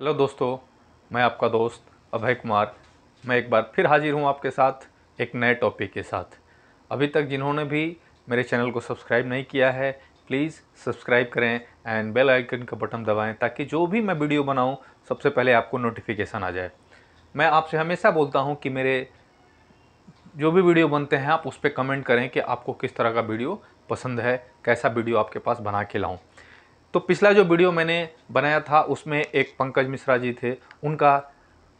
hello दोस्तों मैं आपका दोस्त अभय कुमार मैं एक बार फिर हाजिर हूँ आपके साथ एक नए टॉपिक के साथ अभी तक जिन्होंने भी मेरे चैनल को सब्सक्राइब नहीं किया है प्लीज़ सब्सक्राइब करें एंड बेल आइकन का बटन दबाएं ताकि जो भी मैं वीडियो बनाऊं सबसे पहले आपको नोटिफिकेशन आ जाए मैं आपसे हमेशा बोलता हूँ कि मेरे जो भी वीडियो बनते हैं आप उस पर कमेंट करें कि आपको किस तरह का वीडियो पसंद है कैसा वीडियो आपके पास बना के लाऊँ तो पिछला जो वीडियो मैंने बनाया था उसमें एक पंकज मिश्रा जी थे उनका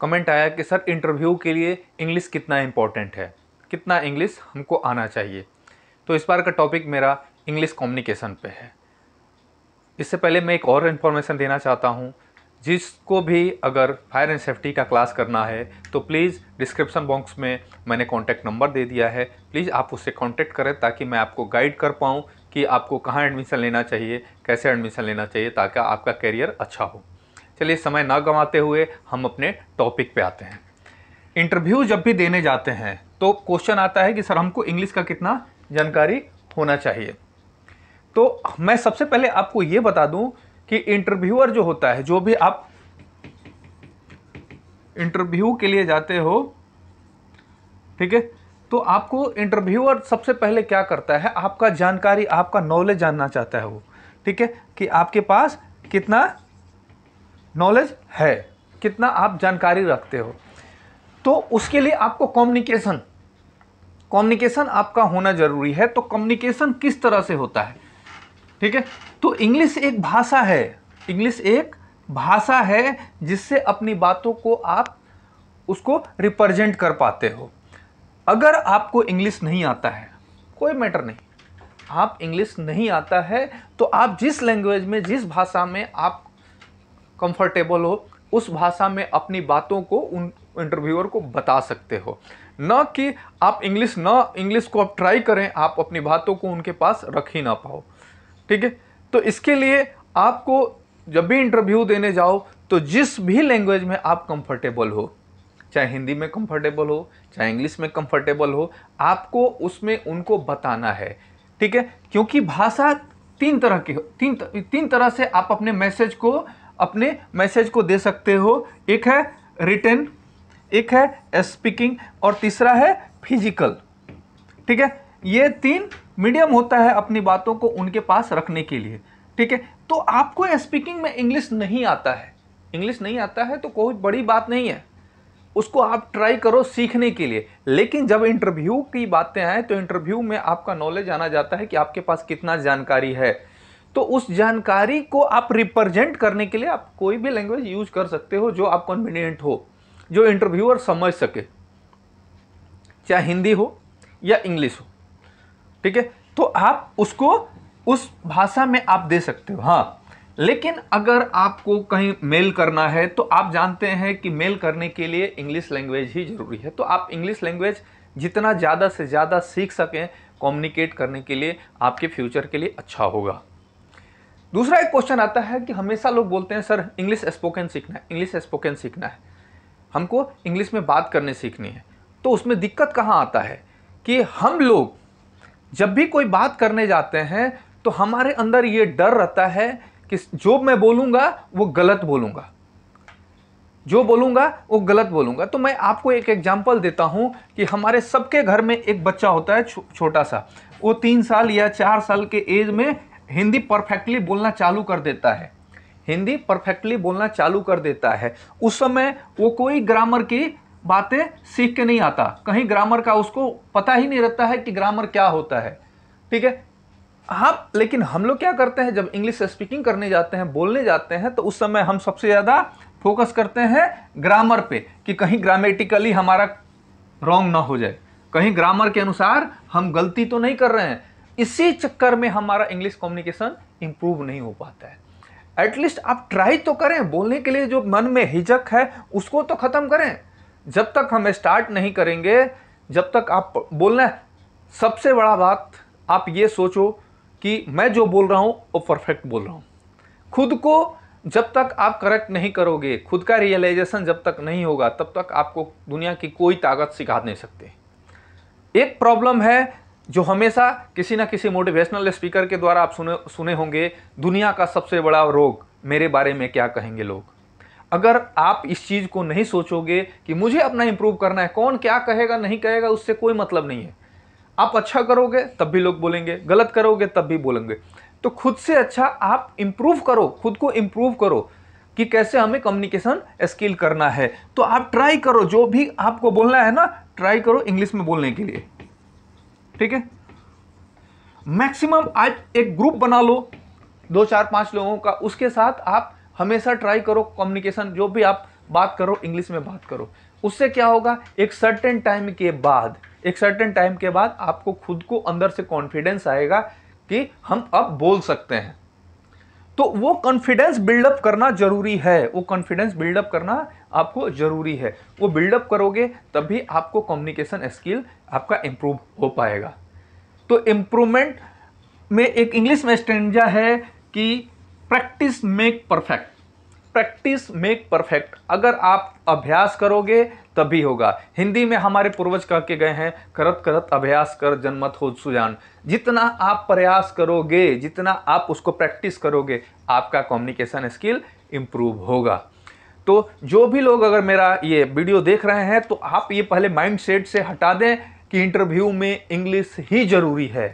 कमेंट आया कि सर इंटरव्यू के लिए इंग्लिश कितना इम्पोर्टेंट है कितना इंग्लिश हमको आना चाहिए तो इस बार का टॉपिक मेरा इंग्लिश कम्युनिकेशन पे है इससे पहले मैं एक और इन्फॉर्मेशन देना चाहता हूँ जिसको भी अगर फायर एंड सेफ्टी का क्लास करना है तो प्लीज़ डिस्क्रिप्शन बॉक्स में मैंने कॉन्टैक्ट नंबर दे दिया है प्लीज़ आप उससे कॉन्टैक्ट करें ताकि मैं आपको गाइड कर पाऊँ कि आपको कहाँ एडमिशन लेना चाहिए कैसे एडमिशन लेना चाहिए ताकि आपका करियर अच्छा हो चलिए समय ना गंवाते हुए हम अपने टॉपिक पे आते हैं इंटरव्यू जब भी देने जाते हैं तो क्वेश्चन आता है कि सर हमको इंग्लिश का कितना जानकारी होना चाहिए तो मैं सबसे पहले आपको ये बता दूँ कि इंटरव्यूअर जो होता है जो भी आप इंटरव्यू के लिए जाते हो ठीक है तो आपको इंटरव्यूअर सबसे पहले क्या करता है आपका जानकारी आपका नॉलेज जानना चाहता है वो ठीक है कि आपके पास कितना नॉलेज है कितना आप जानकारी रखते हो तो उसके लिए आपको कम्युनिकेशन कम्युनिकेशन आपका होना जरूरी है तो कम्युनिकेशन किस तरह से होता है ठीक है तो इंग्लिश एक भाषा है इंग्लिश एक भाषा है जिससे अपनी बातों को आप उसको रिप्रेजेंट कर पाते हो अगर आपको इंग्लिश नहीं आता है कोई मैटर नहीं आप इंग्लिश नहीं आता है तो आप जिस लैंग्वेज में जिस भाषा में आप कंफर्टेबल हो उस भाषा में अपनी बातों को उन इंटरव्यूअर को बता सकते हो न कि आप इंग्लिश न इंग्लिश को आप ट्राई करें आप अपनी बातों को उनके पास रख ही ना पाओ ठीक है तो इसके लिए आपको जब भी इंटरव्यू देने जाओ तो जिस भी लैंग्वेज में आप कंफर्टेबल हो चाहे हिंदी में कंफर्टेबल हो चाहे इंग्लिश में कंफर्टेबल हो आपको उसमें उनको बताना है ठीक है क्योंकि भाषा तीन तरह की तीन तीन तरह से आप अपने मैसेज को अपने मैसेज को दे सकते हो एक है रिटर्न एक है स्पीकिंग और तीसरा है फिजिकल ठीक है ये तीन मीडियम होता है अपनी बातों को उनके पास रखने के लिए ठीक है तो आपको स्पीकिंग में इंग्लिश नहीं आता है इंग्लिश नहीं आता है तो कोई बड़ी बात नहीं है उसको आप ट्राई करो सीखने के लिए लेकिन जब इंटरव्यू की बातें आएँ तो इंटरव्यू में आपका नॉलेज आना जाता है कि आपके पास कितना जानकारी है तो उस जानकारी को आप रिप्रेजेंट करने के लिए आप कोई भी लैंग्वेज यूज कर सकते हो जो आप कन्वीनियंट हो जो इंटरव्यूअर समझ सके चाहे हिंदी हो या इंग्लिश हो ठीक है तो आप उसको उस भाषा में आप दे सकते हो हाँ लेकिन अगर आपको कहीं मेल करना है तो आप जानते हैं कि मेल करने के लिए इंग्लिश लैंग्वेज ही ज़रूरी है तो आप इंग्लिश लैंग्वेज जितना ज़्यादा से ज़्यादा सीख सकें कम्युनिकेट करने के लिए आपके फ्यूचर के लिए अच्छा होगा दूसरा एक क्वेश्चन आता है कि हमेशा लोग बोलते हैं सर इंग्लिश स्पोकन सीखना है इंग्लिश स्पोकन सीखना है हमको इंग्लिश में बात करने सीखनी है तो उसमें दिक्कत कहाँ आता है कि हम लोग जब भी कोई बात करने जाते हैं तो हमारे अंदर ये डर रहता है किस जो मैं बोलूँगा वो गलत बोलूँगा जो बोलूँगा वो गलत बोलूँगा तो मैं आपको एक एग्जाम्पल देता हूँ कि हमारे सबके घर में एक बच्चा होता है छो, छोटा सा वो तीन साल या चार साल के एज में हिंदी परफेक्टली बोलना चालू कर देता है हिंदी परफेक्टली बोलना चालू कर देता है उस समय वो कोई ग्रामर की बातें सीख के नहीं आता कहीं ग्रामर का उसको पता ही नहीं रहता है कि ग्रामर क्या होता है ठीक है आप हाँ, लेकिन हम लोग क्या करते हैं जब इंग्लिश स्पीकिंग करने जाते हैं बोलने जाते हैं तो उस समय हम सबसे ज़्यादा फोकस करते हैं ग्रामर पे कि कहीं ग्रामेटिकली हमारा रॉन्ग ना हो जाए कहीं ग्रामर के अनुसार हम गलती तो नहीं कर रहे हैं इसी चक्कर में हमारा इंग्लिश कम्युनिकेशन इम्प्रूव नहीं हो पाता है एटलीस्ट आप ट्राई तो करें बोलने के लिए जो मन में हिजक है उसको तो ख़त्म करें जब तक हम स्टार्ट नहीं करेंगे जब तक आप बोलना सबसे बड़ा बात आप ये सोचो कि मैं जो बोल रहा हूँ वो परफेक्ट बोल रहा हूँ खुद को जब तक आप करेक्ट नहीं करोगे खुद का रियलाइजेशन जब तक नहीं होगा तब तक आपको दुनिया की कोई ताकत सिखा नहीं सकते एक प्रॉब्लम है जो हमेशा किसी ना किसी मोटिवेशनल स्पीकर के द्वारा आप सुने सुने होंगे दुनिया का सबसे बड़ा रोग मेरे बारे में क्या कहेंगे लोग अगर आप इस चीज़ को नहीं सोचोगे कि मुझे अपना इम्प्रूव करना है कौन क्या कहेगा नहीं कहेगा उससे कोई मतलब नहीं है आप अच्छा करोगे तब भी लोग बोलेंगे गलत करोगे तब भी बोलेंगे तो खुद से अच्छा आप इम्प्रूव करो खुद को इम्प्रूव करो कि कैसे हमें कम्युनिकेशन स्किल करना है तो आप ट्राई करो जो भी आपको बोलना है ना ट्राई करो इंग्लिश में बोलने के लिए ठीक है मैक्सिमम आज एक ग्रुप बना लो दो चार पांच लोगों का उसके साथ आप हमेशा ट्राई करो कम्युनिकेशन जो भी आप बात करो इंग्लिश में बात करो उससे क्या होगा एक सर्टेन टाइम के बाद एक सर्टेन टाइम के बाद आपको खुद को अंदर से कॉन्फिडेंस आएगा कि हम अब बोल सकते हैं तो वो कॉन्फिडेंस बिल्डअप करना जरूरी है वो कॉन्फिडेंस बिल्डअप करना आपको जरूरी है वो बिल्डअप करोगे तभी आपको कम्युनिकेशन स्किल आपका इम्प्रूव हो पाएगा तो इम्प्रूवमेंट में एक इंग्लिश में स्टेंजा है कि practice make perfect practice make perfect अगर आप अभ्यास करोगे तभी होगा हिंदी में हमारे पूर्वज कह के गए हैं करत करत अभ्यास कर जनमत हो सुजान जितना आप प्रयास करोगे जितना आप उसको प्रैक्टिस करोगे आपका कम्युनिकेशन स्किल इम्प्रूव होगा तो जो भी लोग अगर मेरा ये वीडियो देख रहे हैं तो आप ये पहले माइंड सेट से हटा दें कि इंटरव्यू में इंग्लिश ही ज़रूरी है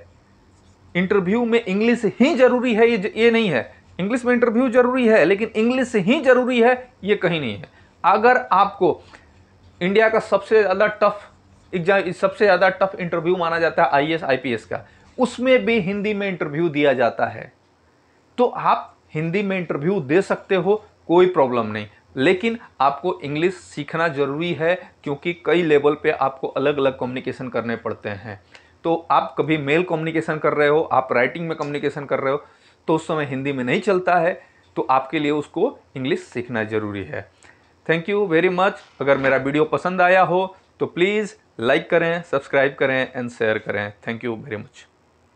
इंटरव्यू में इंग्लिश ही ज़रूरी है ये ये नहीं है इंग्लिश में इंटरव्यू ज़रूरी है लेकिन इंग्लिश ही ज़रूरी है ये कहीं नहीं है अगर आपको इंडिया का सबसे ज़्यादा टफ एग्जाम सबसे ज़्यादा टफ इंटरव्यू माना जाता है आई एस आई का उसमें भी हिंदी में इंटरव्यू दिया जाता है तो आप हिंदी में इंटरव्यू दे सकते हो कोई प्रॉब्लम नहीं लेकिन आपको इंग्लिश सीखना ज़रूरी है क्योंकि कई लेवल पे आपको अलग अलग कम्युनिकेशन करने पड़ते हैं तो आप कभी मेल कम्युनिकेशन कर रहे हो आप राइटिंग में कम्युनिकेशन कर रहे हो तो उस समय हिंदी में नहीं चलता है तो आपके लिए उसको इंग्लिश सीखना ज़रूरी है थैंक यू वेरी मच अगर मेरा वीडियो पसंद आया हो तो प्लीज़ लाइक करें सब्सक्राइब करें एंड शेयर करें थैंक यू वेरी मच